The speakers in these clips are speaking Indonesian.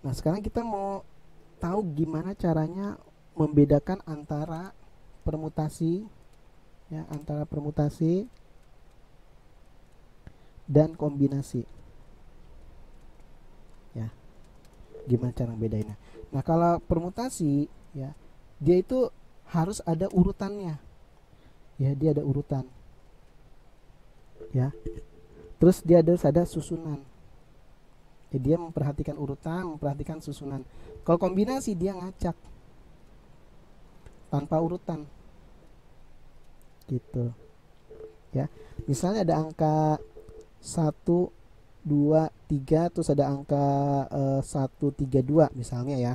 Nah, sekarang kita mau tahu gimana caranya membedakan antara permutasi ya, antara permutasi dan kombinasi. Ya. Gimana cara bedainnya? Nah, kalau permutasi ya, dia itu harus ada urutannya. Ya, dia ada urutan. Ya. Terus dia harus ada susunan jadi eh, dia memperhatikan urutan, memperhatikan susunan. Kalau kombinasi dia ngacak tanpa urutan. Gitu. Ya. Misalnya ada angka satu dua tiga, terus ada angka eh, satu tiga dua, misalnya ya.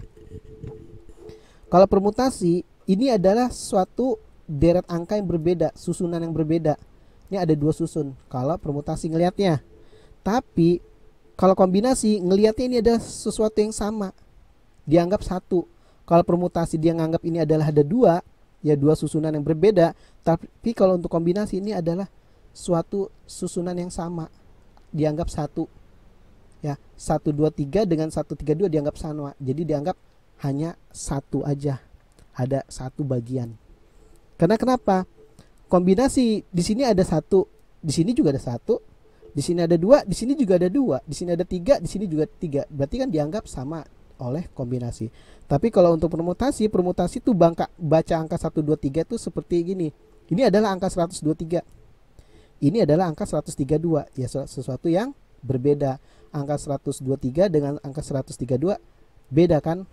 Kalau permutasi ini adalah suatu deret angka yang berbeda, susunan yang berbeda. Ini ada dua susun kalau permutasi ngelihatnya. Tapi kalau kombinasi ngelihatnya ini ada sesuatu yang sama, dianggap satu. Kalau permutasi dia nganggap ini adalah ada dua, ya dua susunan yang berbeda. Tapi kalau untuk kombinasi ini adalah suatu susunan yang sama, dianggap satu. Ya, satu dua tiga dengan satu tiga dua dianggap sama. Jadi dianggap hanya satu aja, ada satu bagian. Karena kenapa? Kombinasi di sini ada satu, di sini juga ada satu, di sini ada dua, di sini juga ada dua, di sini ada tiga, di sini juga tiga. Berarti kan dianggap sama oleh kombinasi. Tapi kalau untuk permutasi, permutasi itu bangka, baca angka 1 2 3 itu seperti gini. Ini adalah angka 123. Ini adalah angka 132, ya sesuatu yang berbeda. Angka 123 dengan angka 132 beda kan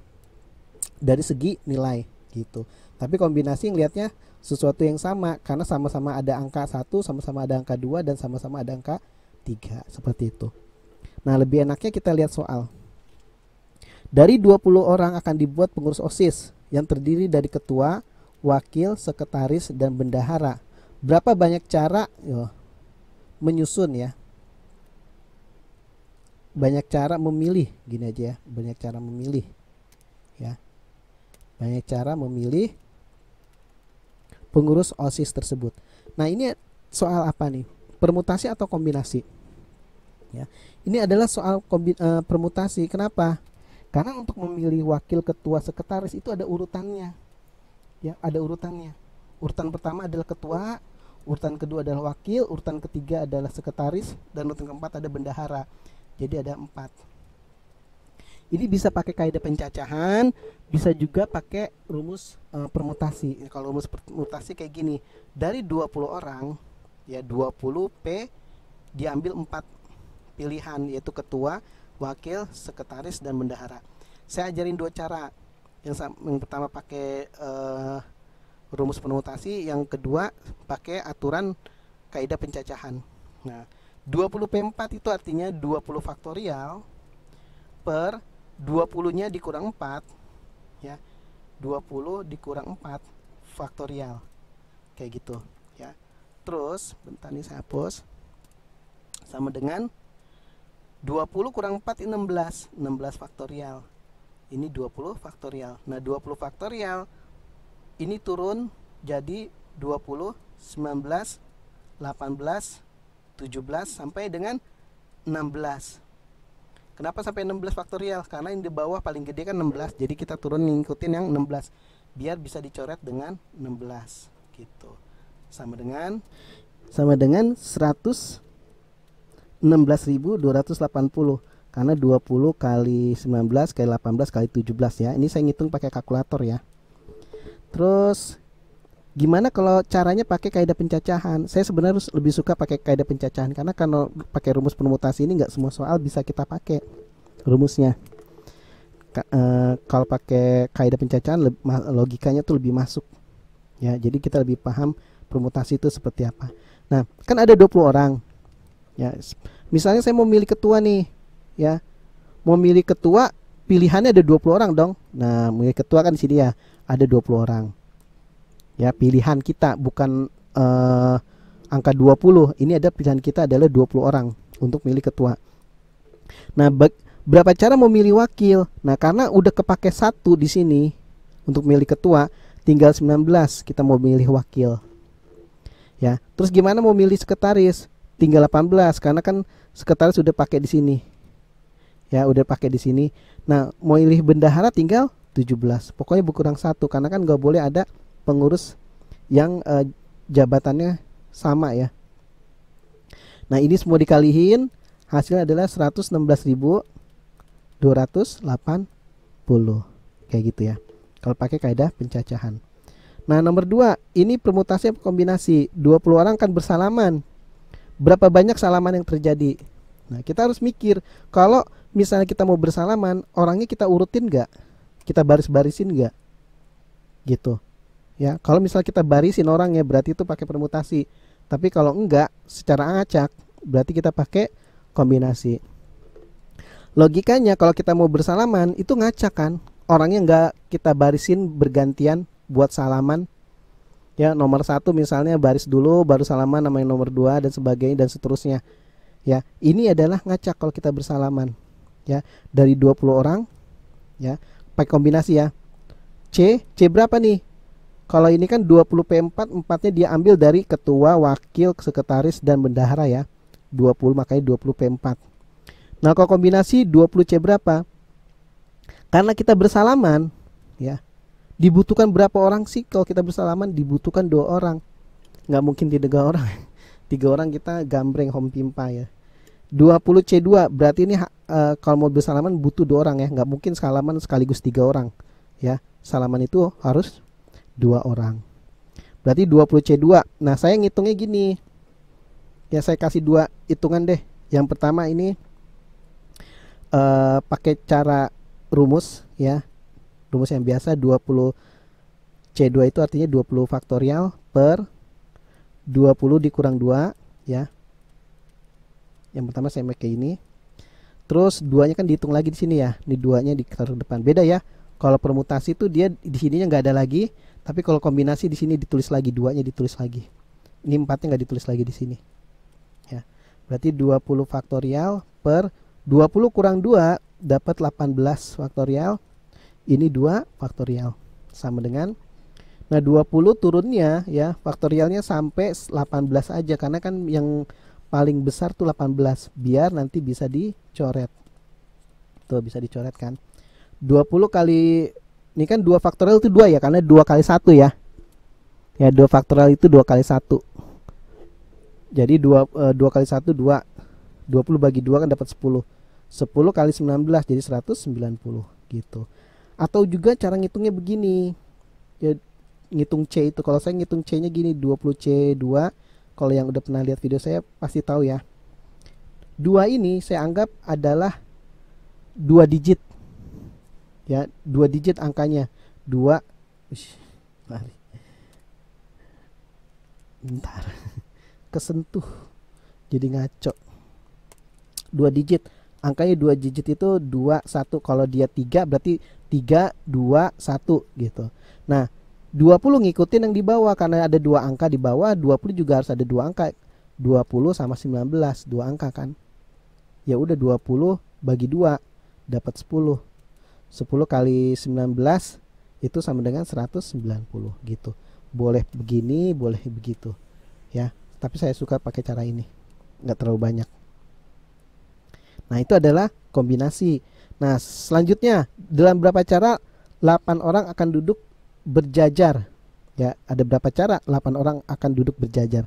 dari segi nilai gitu. Tapi kombinasi ngelihatnya sesuatu yang sama karena sama-sama ada angka 1, sama-sama ada angka 2 dan sama-sama ada angka 3 seperti itu. Nah, lebih enaknya kita lihat soal. Dari 20 orang akan dibuat pengurus OSIS yang terdiri dari ketua, wakil, sekretaris, dan bendahara. Berapa banyak cara yo, menyusun ya? Banyak cara memilih, gini aja ya, banyak cara memilih. Ya. Banyak cara memilih pengurus OSIS tersebut. Nah, ini soal apa nih? Permutasi atau kombinasi? ya. Ini adalah soal kombi, uh, eh, permutasi. Kenapa? Karena untuk memilih wakil ketua sekretaris itu ada urutannya. Ya, ada urutannya. Urutan pertama adalah ketua, urutan kedua adalah wakil, urutan ketiga adalah sekretaris dan urutan keempat ada bendahara. Jadi ada empat. Ini bisa pakai kaidah pencacahan, bisa juga pakai rumus e, permutasi. Kalau rumus permutasi kayak gini, dari 20 orang ya 20 P diambil 4 pilihan yaitu ketua, wakil, sekretaris dan bendahara. Saya ajarin dua cara. Yang, yang pertama pakai uh, rumus permutasi, yang kedua pakai aturan kaidah pencacahan. Nah, 20 P4 itu artinya 20 faktorial per 20-nya dikurang 4 ya. 20 dikurang 4 faktorial. Kayak gitu ya. Terus, bentar nih saya hapus sama dengan 20 kurang 4 ini 16 16 faktorial ini 20 faktorial nah 20 faktorial ini turun jadi 20 19 18 17 sampai dengan 16 Kenapa sampai 16 faktorial? Karena yang di bawah paling gede kan 16. Jadi kita turun ngikutin yang 16 biar bisa dicoret dengan 16 gitu. Sama dengan sama dengan 100 16.280 karena 20 kali 19 kali 18 kali 17 ya. Ini saya ngitung pakai kalkulator ya. Terus gimana kalau caranya pakai kaidah pencacahan? Saya sebenarnya lebih suka pakai kaidah pencacahan karena kalau pakai rumus permutasi ini nggak semua soal bisa kita pakai rumusnya. Ka e, kalau pakai kaidah pencacahan logikanya tuh lebih masuk. Ya, jadi kita lebih paham permutasi itu seperti apa. Nah, kan ada 20 orang. Ya, Misalnya saya mau milih ketua nih, ya. Mau milih ketua, pilihannya ada 20 orang dong. Nah, milih ketua kan di sini ya, ada 20 orang. Ya, pilihan kita bukan eh, angka 20. Ini ada pilihan kita adalah 20 orang untuk milih ketua. Nah, berapa cara memilih wakil? Nah, karena udah kepake satu di sini untuk milih ketua, tinggal 19 kita mau milih wakil. Ya, terus gimana mau milih sekretaris? Tinggal 18 karena kan sekretaris sudah pakai di sini ya udah pakai di sini nah mau pilih bendahara tinggal 17 pokoknya berkurang satu karena kan nggak boleh ada pengurus yang eh, jabatannya sama ya nah ini semua dikalihin hasil adalah 116.280 kayak gitu ya kalau pakai kaidah pencacahan nah nomor dua ini permutasi kombinasi 20 orang kan bersalaman berapa banyak salaman yang terjadi nah kita harus mikir kalau misalnya kita mau bersalaman orangnya kita urutin nggak kita baris-barisin nggak gitu ya kalau misalnya kita barisin orangnya berarti itu pakai permutasi tapi kalau enggak secara acak berarti kita pakai kombinasi logikanya kalau kita mau bersalaman itu ngacak kan orangnya enggak kita barisin bergantian buat salaman ya nomor satu misalnya baris dulu baru salaman namanya nomor dua dan sebagainya dan seterusnya ya ini adalah ngacak kalau kita bersalaman ya dari 20 orang ya pakai kombinasi ya C C berapa nih kalau ini kan 20 P4 empatnya dia ambil dari ketua wakil sekretaris dan bendahara ya 20 makanya 20 P4 nah kalau kombinasi 20 C berapa karena kita bersalaman ya dibutuhkan berapa orang sih kalau kita bersalaman dibutuhkan dua orang nggak mungkin tiga orang tiga orang kita gambreng home pimpa ya 20 C2 berarti ini uh, kalau mau bersalaman butuh dua orang ya nggak mungkin salaman sekaligus tiga orang ya salaman itu harus dua orang berarti 20 C2 nah saya ngitungnya gini ya saya kasih dua hitungan deh yang pertama ini uh, pakai cara rumus ya rumus yang biasa 20 C2 itu artinya 20 faktorial per 20 dikurang 2 ya. Yang pertama saya pakai ini. Terus duanya kan dihitung lagi di sini ya. Ini duanya di depan. Beda ya. Kalau permutasi itu dia di sininya nggak ada lagi, tapi kalau kombinasi di sini ditulis lagi, duanya ditulis lagi. Ini empatnya nggak ditulis lagi di sini. Ya. Berarti 20 faktorial per 20 kurang 2 dapat 18 faktorial ini 2 faktorial sama dengan nah 20 turunnya ya faktorialnya sampai 18 aja karena kan yang paling besar tuh 18 biar nanti bisa dicoret tuh bisa dicoret kan 20 kali ini kan dua faktorial itu dua ya karena dua kali satu ya ya dua faktorial itu dua kali satu jadi dua eh, dua kali satu dua 20 bagi dua kan dapat 10 10 kali 19 jadi 190 gitu atau juga cara ngitungnya begini ya ngitung C itu kalau saya ngitung C nya gini 20C2 kalau yang udah pernah lihat video saya pasti tahu ya dua ini saya anggap adalah dua digit ya dua digit angkanya dua ush, kesentuh jadi ngaco dua digit angkanya dua digit itu dua satu kalau dia tiga berarti 3, 2, 1 gitu. Nah, 20 ngikutin yang di bawah karena ada dua angka di bawah, 20 juga harus ada dua angka. 20 sama 19, dua angka kan. Ya udah 20 bagi 2 dapat 10. 10 kali 19 itu sama dengan 190 gitu. Boleh begini, boleh begitu. Ya, tapi saya suka pakai cara ini. Nggak terlalu banyak. Nah, itu adalah kombinasi Nah, selanjutnya dalam berapa cara 8 orang akan duduk berjajar. Ya, ada berapa cara 8 orang akan duduk berjajar.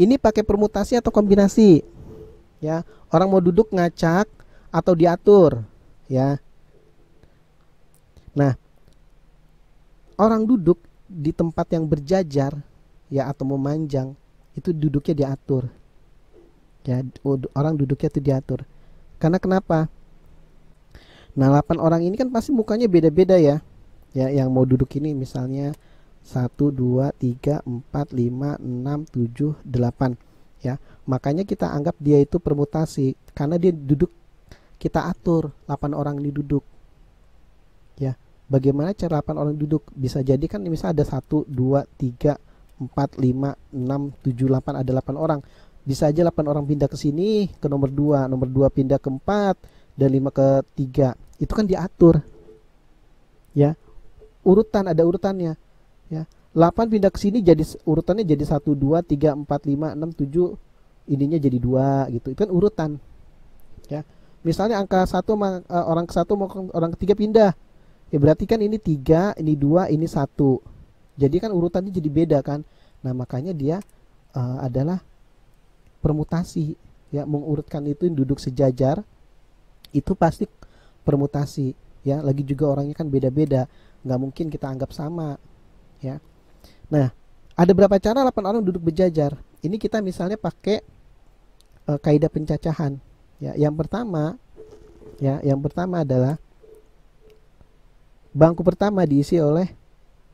Ini pakai permutasi atau kombinasi. Ya, orang mau duduk ngacak atau diatur, ya. Nah, orang duduk di tempat yang berjajar ya atau memanjang itu duduknya diatur. Ya, orang duduknya itu diatur. Karena kenapa? Nah, 8 orang ini kan pasti mukanya beda-beda ya. Ya, yang mau duduk ini misalnya 1 2 3 4 5 6 7 8 ya. Makanya kita anggap dia itu permutasi karena dia duduk kita atur 8 orang ini duduk. Ya. Bagaimana cara 8 orang duduk? Bisa jadi kan misalnya ada 1 2 3 4 5 6 7 8 ada 8 orang. Bisa aja 8 orang pindah ke sini ke nomor 2, nomor 2 pindah ke 4 dan 5 ke 3 itu kan diatur ya urutan ada urutannya ya 8 pindah ke sini jadi urutannya jadi 1 2 3 4 5 6 7 ininya jadi 2 gitu itu kan urutan ya misalnya angka 1 eh, orang ke 1 mau orang ketiga pindah ya berarti kan ini 3 ini 2 ini 1 jadi kan urutannya jadi beda kan nah makanya dia uh, adalah permutasi ya mengurutkan itu duduk sejajar itu pasti permutasi ya lagi juga orangnya kan beda-beda nggak mungkin kita anggap sama ya nah ada berapa cara 8 orang duduk berjajar ini kita misalnya pakai e, kaidah pencacahan ya yang pertama ya yang pertama adalah bangku pertama diisi oleh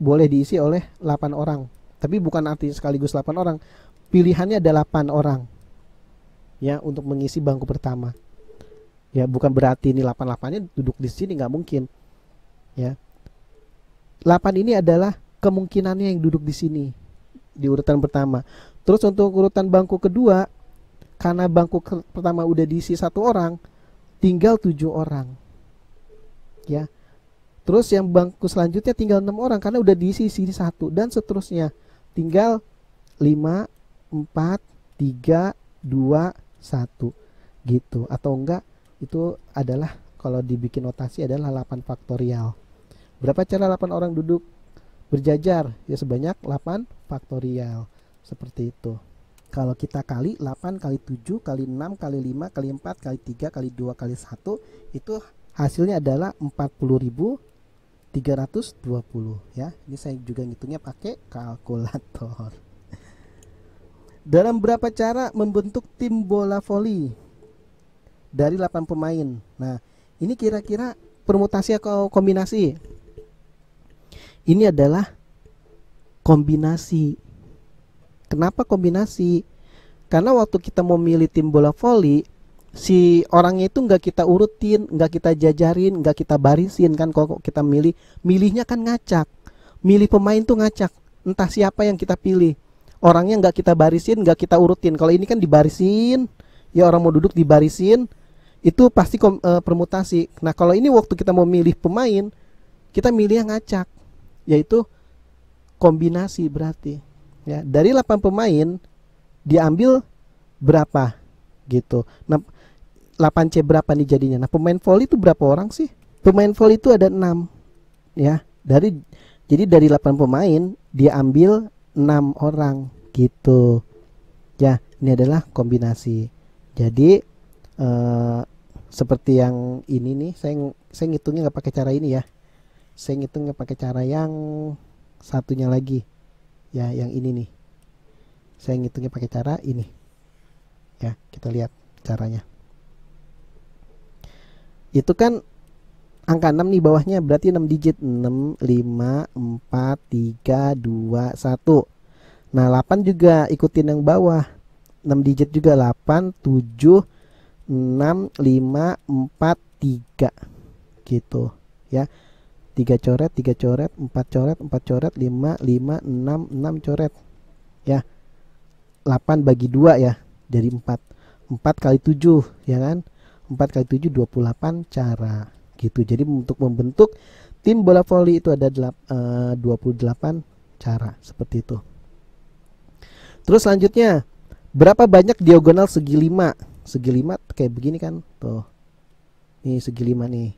boleh diisi oleh 8 orang tapi bukan arti sekaligus 8 orang pilihannya ada 8 orang ya untuk mengisi bangku pertama ya bukan berarti ini 88-nya duduk di sini nggak mungkin ya 8 ini adalah kemungkinannya yang duduk di sini di urutan pertama terus untuk urutan bangku kedua karena bangku ke pertama udah diisi satu orang tinggal tujuh orang ya terus yang bangku selanjutnya tinggal enam orang karena udah diisi sini satu dan seterusnya tinggal 5 4 3 2 1 gitu atau enggak itu adalah kalau dibikin notasi adalah 8 faktorial. Berapa cara 8 orang duduk berjajar? Ya sebanyak 8 faktorial. Seperti itu. Kalau kita kali 8 kali 7 kali 6 kali 5 kali 4 kali 3 kali 2 kali 1 itu hasilnya adalah 40.320 ya. Ini saya juga ngitungnya pakai kalkulator. Dalam berapa cara membentuk tim bola voli? dari 8 pemain. Nah, ini kira-kira permutasi atau kombinasi. Ini adalah kombinasi. Kenapa kombinasi? Karena waktu kita mau milih tim bola voli, si orangnya itu nggak kita urutin, nggak kita jajarin, nggak kita barisin kan kalau kita milih, milihnya kan ngacak. Milih pemain tuh ngacak, entah siapa yang kita pilih. Orangnya nggak kita barisin, nggak kita urutin. Kalau ini kan dibarisin, ya orang mau duduk dibarisin, itu pasti kom, uh, permutasi. Nah, kalau ini waktu kita mau milih pemain, kita milih yang ngacak, yaitu kombinasi berarti. Ya, dari 8 pemain diambil berapa gitu. Nah, 8C berapa nih jadinya? Nah, pemain volley itu berapa orang sih? Pemain volley itu ada 6. Ya, dari jadi dari 8 pemain diambil 6 orang gitu. Ya, ini adalah kombinasi. Jadi eh, seperti yang ini nih saya saya ngitungnya nggak pakai cara ini ya saya ngitung nggak pakai cara yang satunya lagi ya yang ini nih saya ngitungnya pakai cara ini ya kita lihat caranya itu kan angka 6 nih bawahnya berarti 6 digit 6 5 4 3 2 1 nah 8 juga ikutin yang bawah 6 digit juga 8 7 6 5 4 3 gitu ya 3 coret 3 coret 4 coret 4 coret 5 5 6 6 coret ya 8 bagi 2 ya jadi 4 4 kali 7 ya kan 4 kali 7 28 cara gitu jadi untuk membentuk tim bola voli itu ada 28 eh, cara seperti itu terus selanjutnya berapa banyak diagonal segi 5 segi lima kayak begini kan tuh ini segi lima nih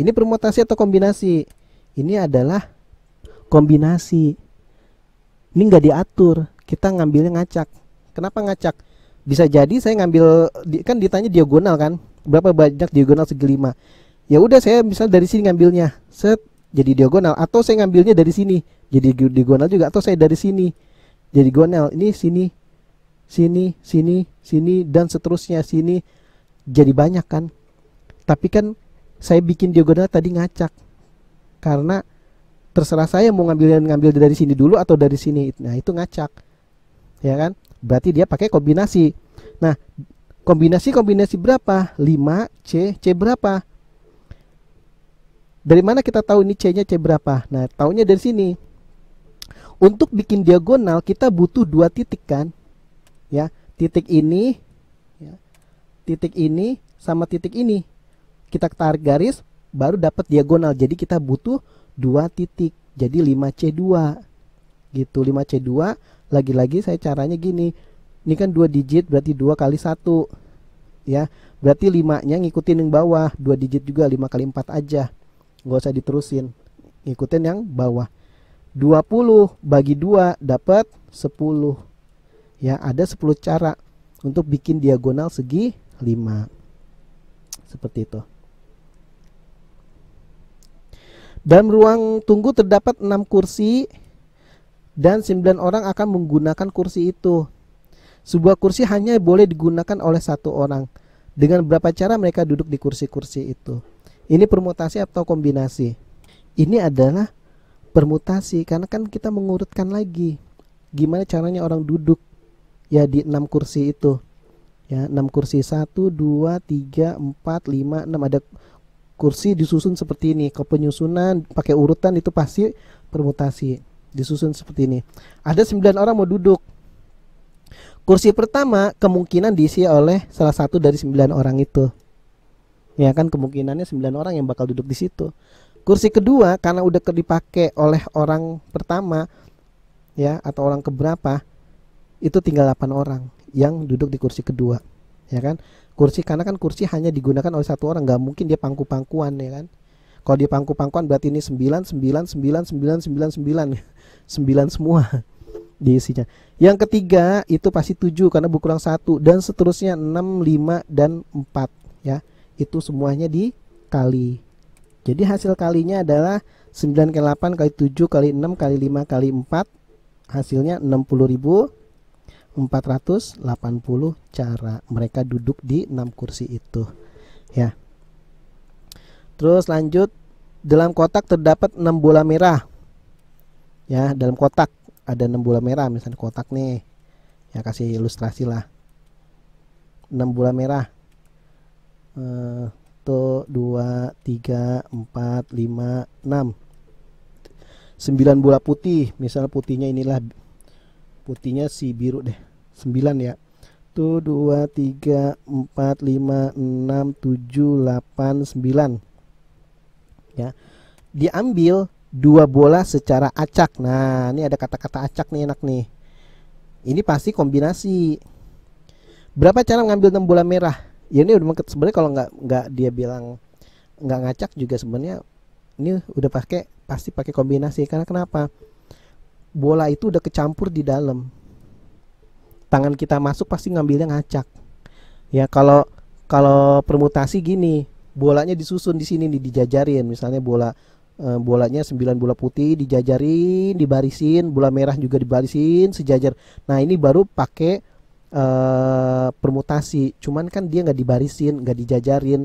ini permutasi atau kombinasi ini adalah kombinasi ini nggak diatur kita ngambilnya ngacak kenapa ngacak bisa jadi saya ngambil kan ditanya diagonal kan berapa banyak diagonal segi lima ya udah saya misal dari sini ngambilnya set jadi diagonal atau saya ngambilnya dari sini jadi diagonal juga atau saya dari sini jadi diagonal ini sini sini, sini, sini, dan seterusnya sini. Jadi banyak kan. Tapi kan saya bikin diagonal tadi ngacak. Karena terserah saya mau ngambil ngambil dari sini dulu atau dari sini. Nah, itu ngacak. Ya kan? Berarti dia pakai kombinasi. Nah, kombinasi-kombinasi berapa? 5, C, C berapa? Dari mana kita tahu ini C-nya C berapa? Nah, taunya dari sini. Untuk bikin diagonal kita butuh dua titik kan? ya titik ini ya, titik ini sama titik ini kita tarik garis baru dapat diagonal jadi kita butuh dua titik jadi 5C2 gitu 5C2 lagi-lagi saya caranya gini ini kan dua digit berarti dua kali satu ya berarti limanya ngikutin yang bawah dua digit juga lima kali empat aja nggak usah diterusin ngikutin yang bawah 20 bagi dua dapat 10 ya ada 10 cara untuk bikin diagonal segi 5 seperti itu dalam ruang tunggu terdapat 6 kursi dan 9 orang akan menggunakan kursi itu sebuah kursi hanya boleh digunakan oleh satu orang dengan berapa cara mereka duduk di kursi-kursi itu ini permutasi atau kombinasi ini adalah permutasi karena kan kita mengurutkan lagi gimana caranya orang duduk ya di enam kursi itu ya enam kursi satu dua tiga empat lima enam ada kursi disusun seperti ini ke penyusunan pakai urutan itu pasti permutasi disusun seperti ini ada sembilan orang mau duduk kursi pertama kemungkinan diisi oleh salah satu dari sembilan orang itu ya kan kemungkinannya sembilan orang yang bakal duduk di situ kursi kedua karena udah dipakai oleh orang pertama ya atau orang keberapa itu tinggal 8 orang yang duduk di kursi kedua ya kan kursi karena kan kursi hanya digunakan oleh satu orang nggak mungkin dia pangku pangkuan ya kan kalau dia pangku pangkuan berarti ini 9 9 9 9 9 9 9 semua diisinya yang ketiga itu pasti 7 karena berkurang satu dan seterusnya 6 5 dan 4 ya itu semuanya dikali jadi hasil kalinya adalah 9 kali 8 kali 7 kali 6 kali 5 kali 4 hasilnya ribu 480 cara mereka duduk di 6 kursi itu ya. Terus lanjut dalam kotak terdapat 6 bola merah. Ya, dalam kotak ada 6 bola merah misalnya kotak nih. Ya kasih ilustrasi lah. 6 bola merah. itu eh, satu dua tiga empat lima enam sembilan bola putih. Misalnya putihnya inilah putihnya si biru deh. 9 ya 1 2 3 4 5 6 7 8 9 ya diambil dua bola secara acak nah ini ada kata-kata acak nih enak nih ini pasti kombinasi berapa cara ngambil 6 bola merah ya ini udah sebenarnya kalau nggak nggak dia bilang nggak ngacak juga sebenarnya ini udah pakai pasti pakai kombinasi karena kenapa bola itu udah kecampur di dalam tangan kita masuk pasti ngambilnya ngacak ya kalau kalau permutasi gini bolanya disusun di sini nih dijajarin misalnya bola e, bolanya 9 bola putih dijajarin dibarisin bola merah juga dibarisin sejajar nah ini baru pakai e, permutasi cuman kan dia nggak dibarisin nggak dijajarin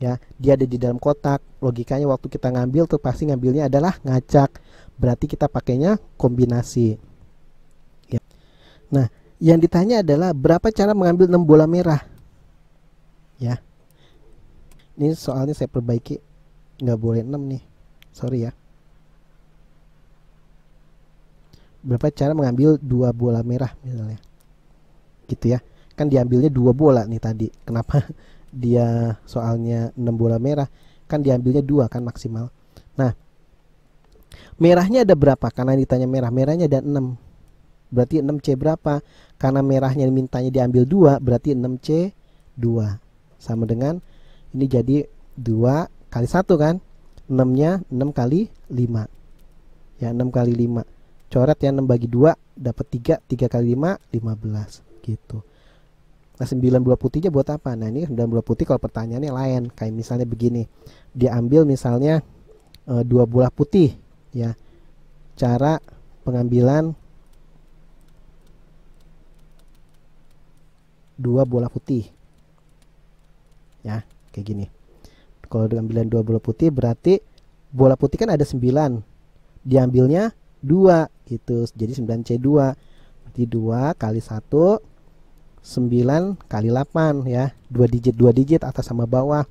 ya dia ada di dalam kotak logikanya waktu kita ngambil tuh pasti ngambilnya adalah ngacak berarti kita pakainya kombinasi ya nah yang ditanya adalah berapa cara mengambil 6 bola merah. Ya. Ini soalnya saya perbaiki nggak boleh 6 nih. Sorry ya. Berapa cara mengambil dua bola merah misalnya. Gitu ya. Kan diambilnya dua bola nih tadi. Kenapa dia soalnya 6 bola merah? Kan diambilnya dua kan maksimal. Nah, merahnya ada berapa? Karena ditanya merah, merahnya ada 6. Berarti 6C berapa? karena merahnya mintanya diambil 2 berarti 6C 2 sama dengan ini jadi 2 kali 1 kan 6 nya 6 kali 5 ya 6 kali 5 coret ya 6 bagi 2 dapat 3 3 kali 5 15 gitu Nah 9 bola putihnya buat apa? Nah ini 9 bola putih kalau pertanyaannya lain Kayak misalnya begini Diambil misalnya e, 2 bola putih ya Cara pengambilan dua bola putih ya kayak gini kalau diambilnya dua bola putih berarti bola putih kan ada 9 diambilnya dua gitu jadi 9C2 berarti dua kali 1 9 kali 8 ya dua digit dua digit atas sama bawah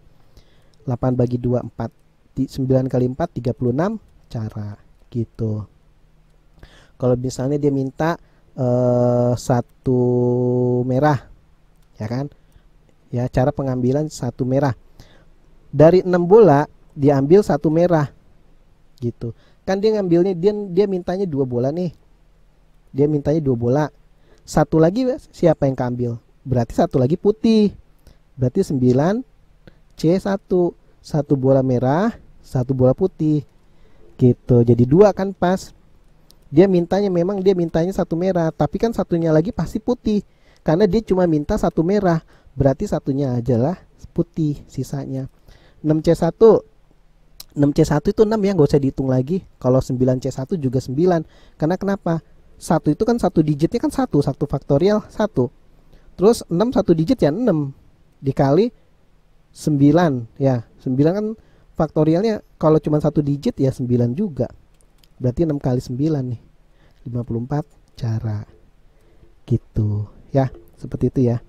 8 bagi 2 4 9 kali 4 36 cara gitu kalau misalnya dia minta eh, satu merah ya kan ya cara pengambilan satu merah dari enam bola diambil satu merah gitu kan dia ngambilnya dia dia mintanya dua bola nih dia mintanya dua bola satu lagi siapa yang keambil berarti satu lagi putih berarti 9 C1 satu bola merah satu bola putih gitu jadi dua kan pas dia mintanya memang dia mintanya satu merah tapi kan satunya lagi pasti putih karena dia cuma minta satu merah berarti satunya ajalah putih sisanya 6C1 6C1 itu 6 ya nggak usah dihitung lagi kalau 9C1 juga 9 karena kenapa satu itu kan satu digitnya kan satu satu faktorial satu terus 6 satu digit ya 6 dikali 9 ya 9 kan faktorialnya kalau cuma satu digit ya 9 juga berarti 6 kali 9 nih 54 cara gitu ya seperti itu ya